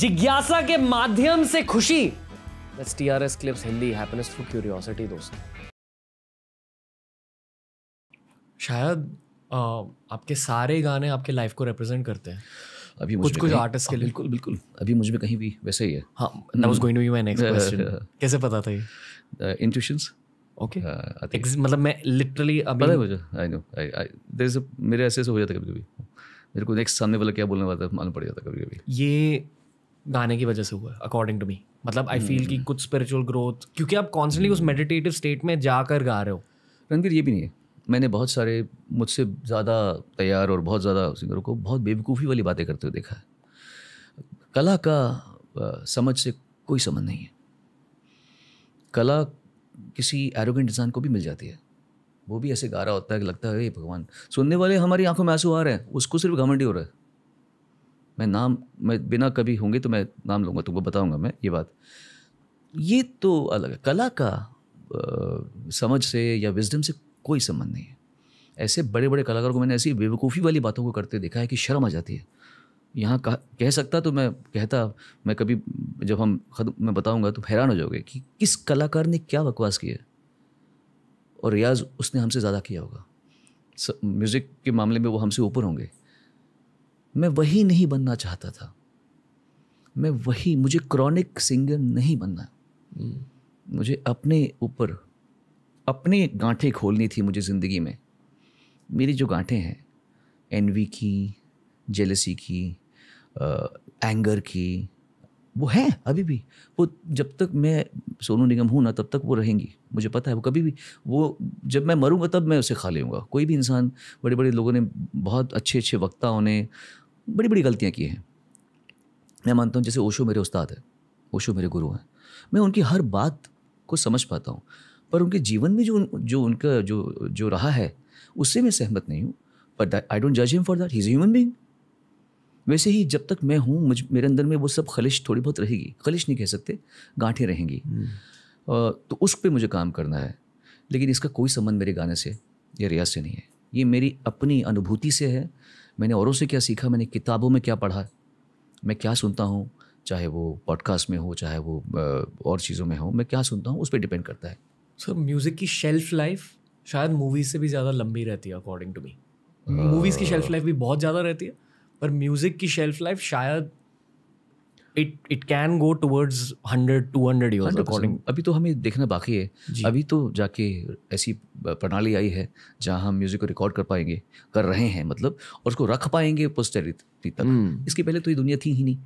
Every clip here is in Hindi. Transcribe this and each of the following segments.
जिज्ञासा के माध्यम से खुशी That's TRS Clips Healthy Happiness Through Curiosity दोस्त शायद आ, आपके सारे गाने आपके लाइफ को रिप्रेजेंट करते हैं अभी कुछ कुछ आर्टिस्ट के हाँ, लिए बिल्कुल बिल्कुल अभी मुझ में कहीं भी वैसे ही है हाँ was going to be my next question कैसे पता था ये इंट्यूशंस ओके uh, मतलब मैं लिटरली अभी पता I know I there is मेरे ऐसे ऐसे हो जाता कभी कभी मेरे को नेक्स्ट सामने वाला क्या बोलने वाला मालूम पड़ जाता कभी कभी ये गाने की वजह से हुआ है अकॉर्डिंग टू मी मतलब आई फील कि hmm. कुछ स्पिरिचुअल ग्रोथ क्योंकि आप कॉन्स्टेंटली उस मेडिटेटिव स्टेट में जाकर गा रहे हो रणवीर ये भी नहीं है मैंने बहुत सारे मुझसे ज़्यादा तैयार और बहुत ज़्यादा सिंगरों को बहुत बेवकूफ़ी वाली बातें करते हुए देखा है कला का समझ से कोई संबंध नहीं है कला किसी एरोगेंट इंसान को भी मिल जाती है वो भी ऐसे गा रहा होता है कि लगता है ये भगवान सुनने वाले हमारी आंखों में आंसू आ रहे हैं उसको सिर्फ घमंडी हो रहा है मैं नाम मैं बिना कभी होंगे तो मैं नाम लूँगा तुमको बताऊँगा मैं ये बात ये तो अलग है कला का आ, समझ से या विजडम से कोई संबंध नहीं है ऐसे बड़े बड़े कलाकारों को मैंने ऐसी बेवकूफ़ी वाली बातों को करते देखा है कि शर्म आ जाती है यहाँ कह, कह सकता तो मैं कहता मैं कभी जब हम खुद मैं बताऊँगा तो हैरान हो जाओगे कि किस कलाकार ने क्या बकवास किया और रियाज उसने हमसे ज़्यादा किया होगा म्यूज़िक के मामले में वो हमसे ऊपर होंगे मैं वही नहीं बनना चाहता था मैं वही मुझे क्रॉनिक सिंगर नहीं बनना मुझे अपने ऊपर अपने गांठें खोलनी थी मुझे ज़िंदगी में मेरी जो गांठें हैं एनवी की जेलसी की एंगर की वो है अभी भी वो जब तक मैं सोनू निगम हूँ ना तब तक वो रहेंगी मुझे पता है वो कभी भी वो जब मैं मरूँगा तब मैं उसे खा लूँगा कोई भी इंसान बड़े बड़े लोगों ने बहुत अच्छे अच्छे वक्ताओं ने बड़ी बड़ी गलतियाँ की हैं मैं मानता हूँ जैसे ओशो मेरे उस्ताद है ओशो मेरे गुरु हैं मैं उनकी हर बात को समझ पाता हूँ पर उनके जीवन में जो जो उनका जो जो रहा है उससे मैं सहमत नहीं हूँ बट आई डोंट जज him for that he is human being वैसे ही जब तक मैं हूँ मुझ मेरे अंदर में वो सब खलिश थोड़ी बहुत रहेगी खलिश नहीं कह सकते गांठें रहेंगी हम्म। तो उस पर मुझे काम करना है लेकिन इसका कोई संबंध मेरे गाने से या रियाज से नहीं है ये मेरी अपनी अनुभूति से है मैंने औरों से क्या सीखा मैंने किताबों में क्या पढ़ा मैं क्या सुनता हूँ चाहे वो पॉडकास्ट में हो चाहे वो और चीज़ों में हो मैं क्या सुनता हूँ उस पर डिपेंड करता है सर म्यूज़िक की शेल्फ लाइफ शायद मूवीज़ से भी ज़्यादा लंबी रहती है अकॉर्डिंग टू मी मूवीज़ की शेल्फ लाइफ भी बहुत ज़्यादा रहती है पर म्यूज़िक की शेल्फ लाइफ शायद it it can go towards hundred to hundred year according अभी तो हमें देखना बाकी है अभी तो जाके ऐसी प्रणाली आई है जहाँ हम म्यूज़िक को रिकॉर्ड कर पाएंगे कर रहे हैं मतलब और उसको रख पाएंगे पोस्टरिटी तक हम्म। इसके पहले तो ये दुनिया थी ही नहीं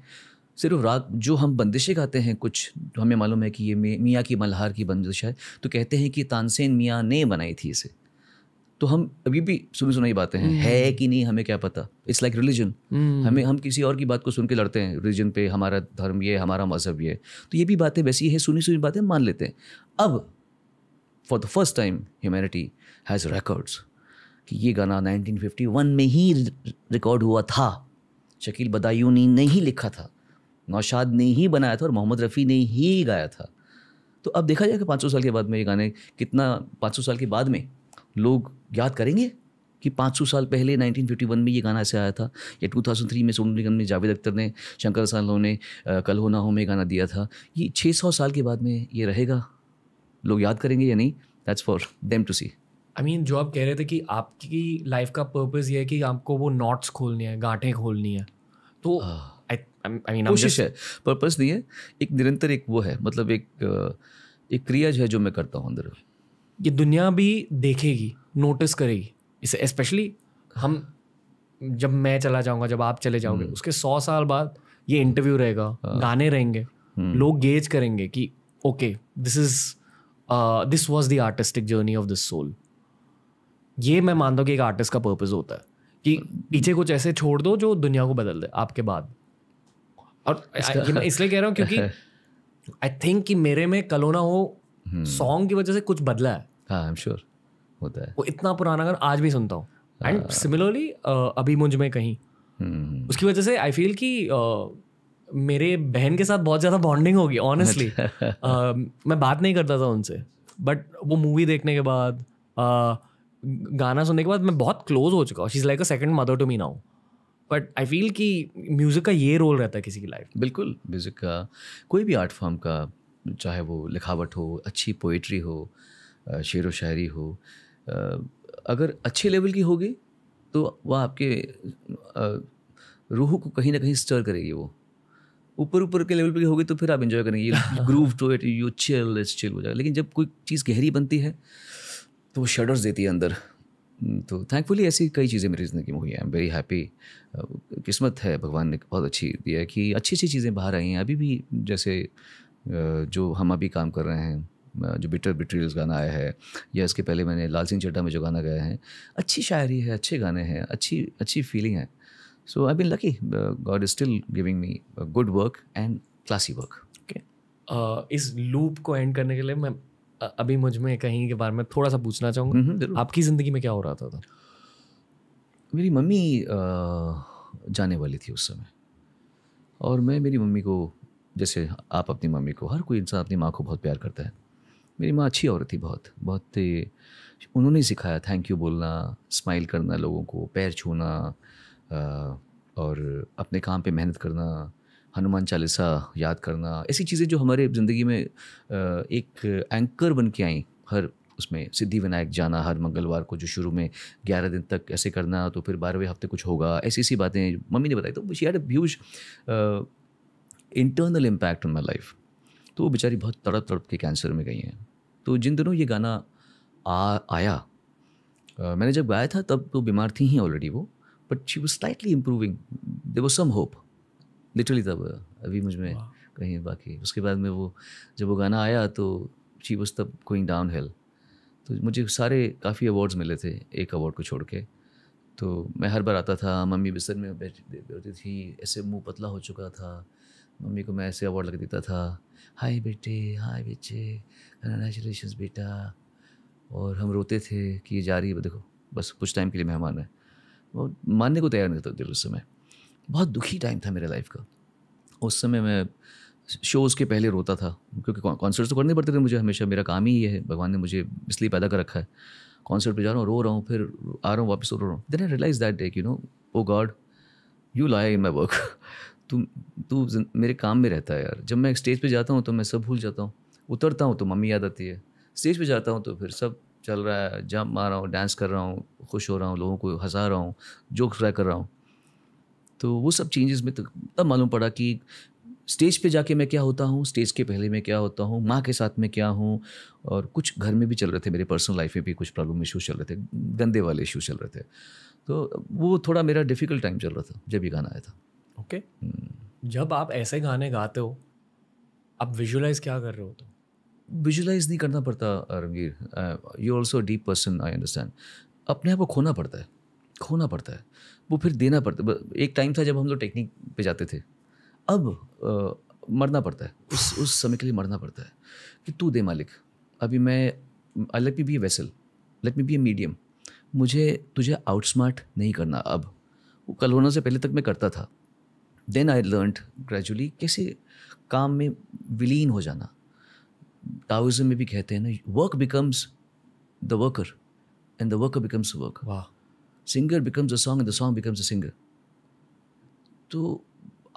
सिर्फ राग जो हम बंदिशें गाते हैं कुछ हमें मालूम है कि ये मियाँ की मल्हार की बंदिश है तो कहते हैं कि तानसेन मियाँ ने बनाई थी इसे तो हम अभी भी सुनी सुनाई बातें हैं हम्म। है कि नहीं हमें क्या पता इट्स लाइक रिलीजन हमें हम किसी और की बात को सुन के लड़ते हैं रिलीजन पे हमारा धर्म ये हमारा मजहब ये तो ये भी बातें वैसी है सुनी सुनी बातें मान लेते हैं अब for the first time humanity has records कि ये गाना 1951 में ही रिकॉर्ड हुआ था शकील बदायूनी ने ही लिखा था नौशाद ने ही बनाया था और मोहम्मद रफ़ी ने ही गाया था तो अब देखा जाएगा पाँच सौ साल के बाद में ये गाने कितना पाँच सौ साल के बाद में लोग याद करेंगे कि 500 साल पहले 1951 में ये गाना ऐसे आया था या 2003 में सोनू निगम में जावेद अख्तर ने शंकर सालों ने कल हो ना हो में गाना दिया था ये 600 साल के बाद में ये रहेगा लोग याद करेंगे या नहीं that's for them to see I mean जो आप कह रहे थे कि आपकी लाइफ का पर्पज़ ये है कि आपको वो नॉट्स खोलनी है गांठें खोलनी तो है तो आई मीन कोशिश है पर्पज़ नहीं है एक निरंतर एक वो है मतलब एक एक क्रिया जो है जो मैं करता हूँ अंदर ये दुनिया भी देखेगी नोटिस करेगी इसे स्पेशली हम जब मैं चला जाऊंगा जब आप चले जाओगे हम्म। उसके सौ साल बाद ये इंटरव्यू रहेगा हाँ। गाने रहेंगे हम्म। लोग गेज करेंगे कि okay this is this was the artistic journey of this soul ये मैं मानता हूँ कि एक आर्टिस्ट का पर्पज होता है कि पीछे कुछ ऐसे छोड़ दो जो दुनिया को बदल दे आपके बाद और इसलिए कह रहा हूँ क्योंकि आई थिंक कि मेरे में कलोना हो सॉन्ग हम्म। की वजह से कुछ बदला है आई एम श्योर होता है वो इतना पुराना अगर आज भी सुनता हूँ एंड सिमिलरली अभी मुझ में कहीं hmm. उसकी वजह से आई फील कि uh, मेरे बहन के साथ बहुत ज़्यादा बॉन्डिंग होगी ऑनेस्टली uh, मैं बात नहीं करता था उनसे बट वो मूवी देखने के बाद uh, गाना सुनने के बाद मैं बहुत क्लोज हो चुका हूँ she is like a second mother to me now but I feel कि म्यूज़िक का ये रोल रहता है किसी की लाइफ बिल्कुल म्यूज़िक का कोई भी आर्ट फॉर्म का चाहे वो लिखावट हो अच्छी पोइट्री हो शेर व शायरी हो अगर अच्छे लेवल की होगी तो वह आपके रूह को कहीं ना कहीं स्टर करेगी वो ऊपर ऊपर के लेवल पर होगी तो फिर आप इन्जॉय करेंगे groove to it you chill chill हो जाएगा लेकिन जब कोई चीज़ गहरी बनती है तो वो शडर्स देती है अंदर हम्म, तो थैंकफुली ऐसी कई चीज़ें मेरी ज़िंदगी में हुई हैं वेरी हैप्पी किस्मत है भगवान ने बहुत अच्छी दिया है कि अच्छी अच्छी चीज़ें बाहर आई हैं अभी भी जैसे जो हम अभी काम कर रहे हैं जो बिटर बिट्रियल्स गाना आया है या इसके पहले मैंने लाल सिंह चड्डा में जो गाना गाया है अच्छी शायरी है अच्छे गाने हैं अच्छी अच्छी फीलिंग है so I been lucky God is still giving me good work and classy work okay इस लूप को एंड करने के लिए मैं अभी मुझ में कहीं के बारे में थोड़ा सा पूछना चाहूँगा हम्म, आपकी ज़िंदगी में क्या हो रहा था मेरी मम्मी जाने वाली थी उस समय और मैं मेरी मम्मी को जैसे आप अपनी मम्मी को हर कोई इंसान अपनी माँ को बहुत प्यार करता है मेरी माँ अच्छी औरत थी बहुत बहुत उन्होंने सिखाया थैंक यू बोलना स्माइल करना लोगों को पैर छूना और अपने काम पे मेहनत करना हनुमान चालीसा याद करना ऐसी चीज़ें जो हमारे ज़िंदगी में एक एंकर बन के आई हर उसमें सिद्धि विनायक जाना हर मंगलवार को जो शुरू में ग्यारह दिन तक ऐसे करना तो फिर बारहवें हफ्ते कुछ होगा ऐसी ऐसी बातें मम्मी ने बताई तो she had huge internal impact on my life तो वो बेचारी बहुत तड़प तड़प के कैंसर में गई हैं तो जिन दिनों ये गाना आ आया मैंने जब गाया था तब तो बीमार थी ही ऑलरेडी वो but she was slightly improving there was some hope literally तब अभी मुझ में कहीं बाकी उसके बाद में वो जब वो गाना आया तो शी वॉज तब गोइंग डाउन हिल तो मुझे सारे काफ़ी अवार्ड्स मिले थे एक अवार्ड को छोड़ के तो मैं हर बार आता था मम्मी बिस्तर में बैठती थी ऐसे मुंह पतला हो चुका था मम्मी को मैं ऐसे अवार्ड लग देता था हाय बेटे हाय बेटे कंग्रेचुलेशन बेटा और हम रोते थे कि ये जा रही है देखो बस कुछ टाइम के लिए मेहमान है वो मानने को तैयार नहीं था दिल उस समय बहुत दुखी टाइम था मेरे लाइफ का उस समय मैं शोज़ के पहले रोता था क्योंकि कॉन्सर्ट तो करने पड़ते थे मुझे हमेशा मेरा काम ही ये है भगवान ने मुझे इसलिए पैदा कर रखा है कॉन्सर्ट पे जा रहा हूँ रो रहा हूँ फिर आ रहा हूँ वापस रो रहा हूँ then I realize that day you know oh God you lie in my work तू तू मेरे काम में रहता है यार जब मैं स्टेज पे जाता हूँ तो मैं सब भूल जाता हूँ उतरता हूँ तो मम्मी याद आती है स्टेज पे जाता हूँ तो फिर सब चल रहा है जंप मार रहा हूँ डांस कर रहा हूँ खुश हो रहा हूँ लोगों को हंसा रहा हूँ जोक ट्राई कर रहा हूँ तो वो सब चेंजेस में तो तब मालूम पड़ा कि स्टेज पे जाके मैं क्या होता हूँ स्टेज के पहले मैं क्या होता हूँ माँ के साथ में क्या हूँ और कुछ घर में भी चल रहे थे मेरे पर्सनल लाइफ में भी कुछ प्रॉब्लम इशूज़ चल रहे थे गंदे वाले इशूज़ चल रहे थे तो वो थोड़ा मेरा डिफ़िकल्ट टाइम चल रहा था जब ये गाना आया था ओके हम्म। जब आप ऐसे गाने गाते हो आप विजुलाइज क्या कर रहे हो तो विजुलाइज नहीं करना पड़ता Ranveer you also deep person I understand अपने आप को खोना पड़ता है खोना पड़ता है वो फिर देना पड़ता है एक टाइम था जब हम लोग टेक्निक पे जाते थे अब आ, मरना पड़ता है उस उस समय के लिए मरना पड़ता है कि तू दे मालिक अभी मैं I let me be a vessel let me be a medium मुझे तुझे आउटस्मार्ट नहीं करना अब वो कल होने से पहले तक मैं करता था देन आई लर्न ग्रेजुअली कैसे काम में विलीन हो जाना टाउजम में भी कहते हैं ना work becomes the worker and the worker becomes work वाह singer becomes a song and the song becomes a singer तो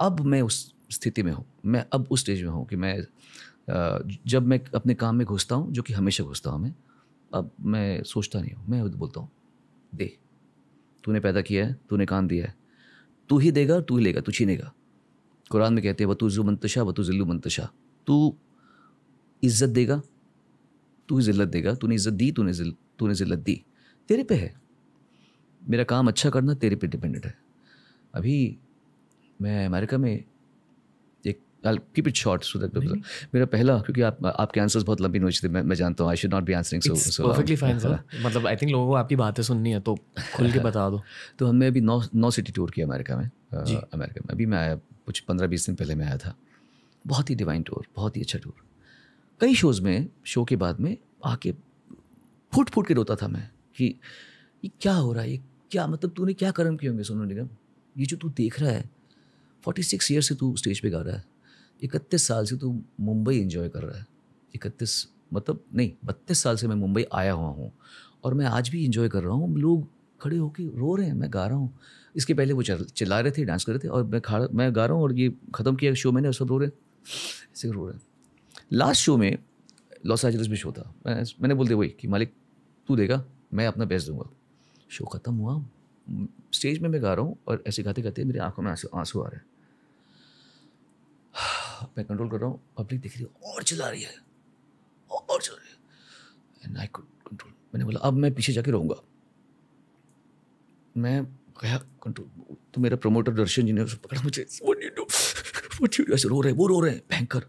अब मैं उस स्थिति में हूँ मैं अब उस स्टेज में हूँ कि मैं जब मैं अपने काम में घुसता हूँ जो कि हमेशा घुसता हूँ मैं अब मैं सोचता नहीं हूँ मैं बोलता हूँ दे तूने पैदा किया है तूने काम दिया है तू ही देगा तू ही लेगा तू छीनेगा कुरान में कहते हैं जु मंतशा बतूज़िल्लू मंतशा तू इज़्ज़त देगा तू ही ज़िल्लत देगा तूने इज़्ज़त दी तूने तूने ज़िल्लत दी तेरे पे है मेरा काम अच्छा करना तेरे पे डिपेंडेंट है अभी मैं अमेरिका में I'll keep it short so that मेरा पहला क्योंकि आप आपके आंसर्स बहुत लंबी नोच थे मैं मैं जानता हूँ I should not be answering so so perfectly fine sir मतलब आई थिंक लोगों को आपकी बातें सुननी है तो खुल के बता दो तो हमने अभी नौ नौ सिटी टूर किया अमेरिका में अमेरिका में अभी मैं आया कुछ पंद्रह बीस दिन पहले मैं आया था बहुत ही डिवाइन टूर बहुत ही अच्छा टूर कई शोज़ में शो के बाद में आके फुट फुट के रोता था मैं कि ये क्या हो रहा है ये क्या मतलब तूने क्या कर्म किए होंगे सोनू निगम ये जो तू देख रहा है फोर्टी सिक्स ईयर से तू स्टेज पे गा रहा है इकतीस साल से तू तो मुंबई इंजॉय कर रहा है इकतीस मतलब नहीं बत्तीस साल से मैं मुंबई आया हुआ हूँ और मैं आज भी इंजॉय कर रहा हूँ लोग खड़े होके रो रहे हैं मैं गा रहा हूँ इसके पहले वो चिल्ला रहे थे डांस कर रहे थे और मैं खा मैं गा रहा हूँ और ये ख़त्म किया शो मैंने सब रो रहे ऐसे रो रहे लास्ट शो में लॉस एंजल्स में शो था मैंने मैंने बोल दिया वही कि मालिक तू देगा मैं अपना बेस्ट दूंगा शो ख़त्म हुआ स्टेज में मैं गा रहा हूँ और ऐसे गाते गाते मेरी आंखों में आंसू आ रहे हैं मैं कंट्रोल कर रहा हूँ पब्लिक दिख रही है और चिल्ला रही है और चिल्ला रही है एंड आई कुड कंट्रोल मैंने बोला अब मैं पीछे जाके रहूँगा मैं गया कंट्रोल तो मेरा प्रमोटर दर्शन जी ने उसको पकड़ा मुझे ऐसे रो रहे वो रो रहे हैं भयंकर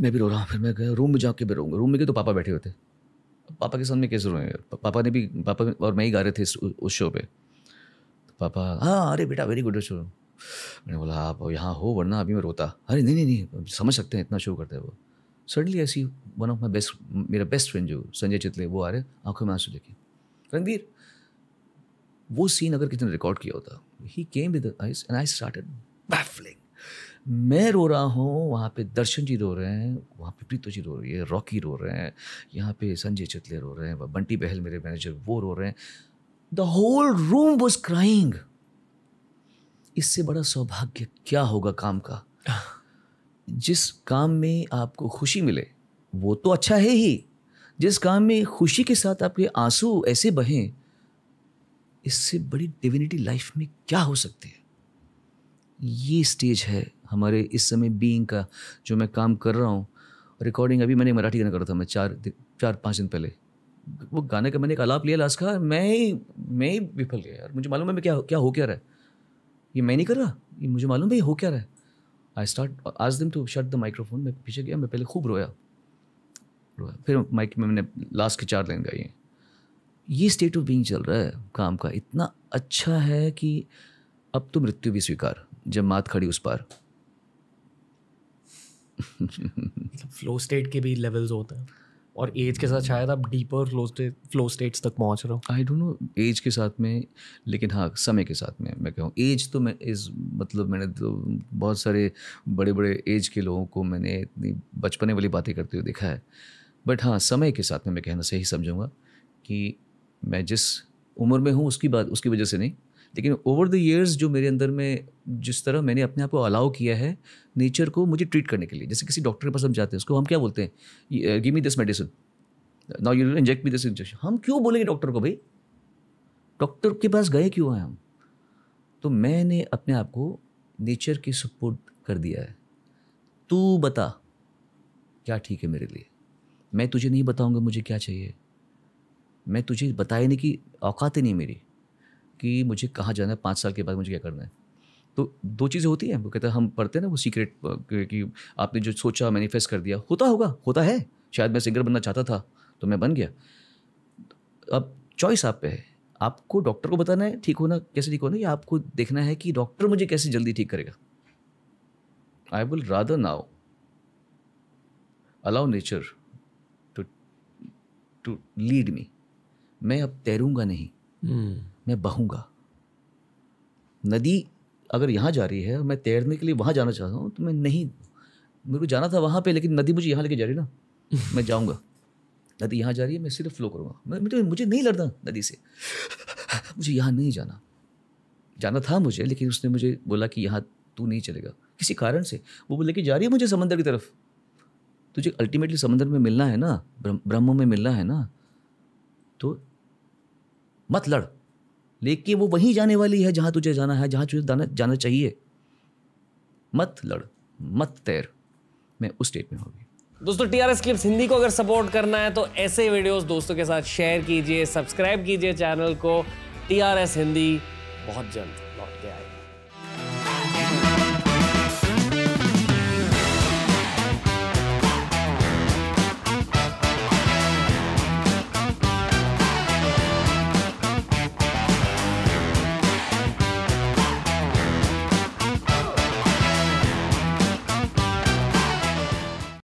मैं भी रो रहा हूँ फिर मैं गया रूम में जाके भी रहूँगा रूम में गए तो पापा बैठे होते पापा के सामने कैसे रोए पापा ने भी पापा और मैं ही गा रहे थे उस शो पे तो पापा हाँ अरे बेटा वेरी गुड शो मैंने बोला आप यहाँ हो वरना अभी मैं रोता अरे नहीं नहीं नहीं समझ सकते हैं इतना शो करते हैं वो सडनली ऐसी वन ऑफ माई बेस्ट मेरा बेस्ट फ्रेंड जो संजय चितले वो आ रहे आंखों में आंसू देखे रणवीर वो सीन अगर किसी ने रिकॉर्ड किया होता ही came with ice and I started baffling मैं रो रहा हूँ वहाँ पे दर्शन जी रो रहे हैं वहाँ पे प्रीतो जी रो रही है रॉकी रो रहे हैं यहाँ पे संजय चितले रो रहे हैं बंटी बहल मेरे मैनेजर वो रो रहे हैं the whole room was crying इससे बड़ा सौभाग्य क्या होगा काम का जिस काम में आपको खुशी मिले वो तो अच्छा है ही जिस काम में खुशी के साथ आपके आंसू ऐसे बहें इससे बड़ी डिविनिटी लाइफ में क्या हो सकती है ये स्टेज है हमारे इस समय बीइंग का जो मैं काम कर रहा हूँ रिकॉर्डिंग अभी मैंने मराठी गाना करा था मैं चार चार पाँच दिन पहले वो गाने का मैंने एक आलाप लिया लास्ट का मैं ही मैं ही विफल गया यार मुझे मालूम है मैं क्या क्या हो क्या रहा है ये मैं नहीं कर रहा ये मुझे मालूम भाई हो क्या रहा है आई स्टार्ट आज दिन टू शट द माइक्रोफोन मैं पीछे गया मैं पहले खूब रोया रोया फिर माइक में मैंने लास्ट के चार लाइन गाई हैं ये स्टेट ऑफ बींग चल रहा है काम का इतना अच्छा है कि अब तो मृत्यु भी स्वीकार जब मात खड़ी उस पार फ्लो मतलब स्टेट के भी लेवल्स होते हैं और एज के साथ शायद आप डीपर फ्लो स्टेट्स तक पहुंच रहे हो आई डोंट नो एज के साथ में लेकिन हाँ समय के साथ में मैं कहूँ एज तो मैं इस मतलब मैंने तो बहुत सारे बड़े बड़े एज के लोगों को मैंने इतनी बचपने वाली बातें करते हुए देखा है बट हाँ समय के साथ में मैं कहना सही समझूंगा कि मैं जिस उम्र में हूँ उसकी बात उसकी वजह से नहीं लेकिन ओवर द ईयर्स जो मेरे अंदर में जिस तरह मैंने अपने आप को अलाउ किया है नेचर को मुझे ट्रीट करने के लिए जैसे किसी डॉक्टर के पास हम जाते हैं उसको हम क्या बोलते हैं give me this medicine now you inject me this injection हम क्यों बोलेंगे डॉक्टर को भाई डॉक्टर के पास गए क्यों हैं हम तो मैंने अपने आप को नेचर के सपोर्ट कर दिया है तू बता क्या ठीक है मेरे लिए मैं तुझे नहीं बताऊंगा मुझे क्या चाहिए मैं तुझे बताए नहीं कि औकात ही नहीं मेरी कि मुझे कहाँ जाना है पाँच साल के बाद मुझे क्या करना है तो दो चीज़ें होती हैं वो कहते हैं हम पढ़ते हैं ना वो सीक्रेट कि आपने जो सोचा मैनिफेस्ट कर दिया होता होगा होता है शायद मैं सिंगर बनना चाहता था तो मैं बन गया अब चॉइस आप पे है आपको डॉक्टर को बताना है ठीक होना कैसे ठीक होना या आपको देखना है कि डॉक्टर मुझे कैसे जल्दी ठीक करेगा I will rather now allow nature to to lead me मैं अब तैरूंगा नहीं हम्म। मैं बहूँगा नदी अगर यहाँ जा रही है और मैं तैरने के लिए वहाँ जाना चाहता हूँ तो मैं नहीं मेरे को जाना था वहाँ पे लेकिन नदी मुझे यहाँ लेके जा रही ना मैं जाऊँगा नदी यहाँ जा रही है मैं सिर्फ फ्लो करूँगा मुझे मुझे नहीं लड़ना नदी से मुझे यहाँ नहीं जाना जाना था मुझे लेकिन उसने मुझे बोला कि यहाँ तू नहीं चलेगा किसी कारण से वो बोले कि जा रही है मुझे समंदर की तरफ तुझे अल्टीमेटली समंदर में मिलना है ना ब्रह्म में मिलना है ना तो मत लड़ लेके वो वहीं जाने वाली है जहां तुझे जाना है जहां तुझे जाना चाहिए मत लड़ मत तैर मैं उस स्टेट में होगी दोस्तों T R S clips Hindi को अगर सपोर्ट करना है तो ऐसे वीडियोस दोस्तों के साथ शेयर कीजिए सब्सक्राइब कीजिए चैनल को टी आर एस हिंदी बहुत जल्द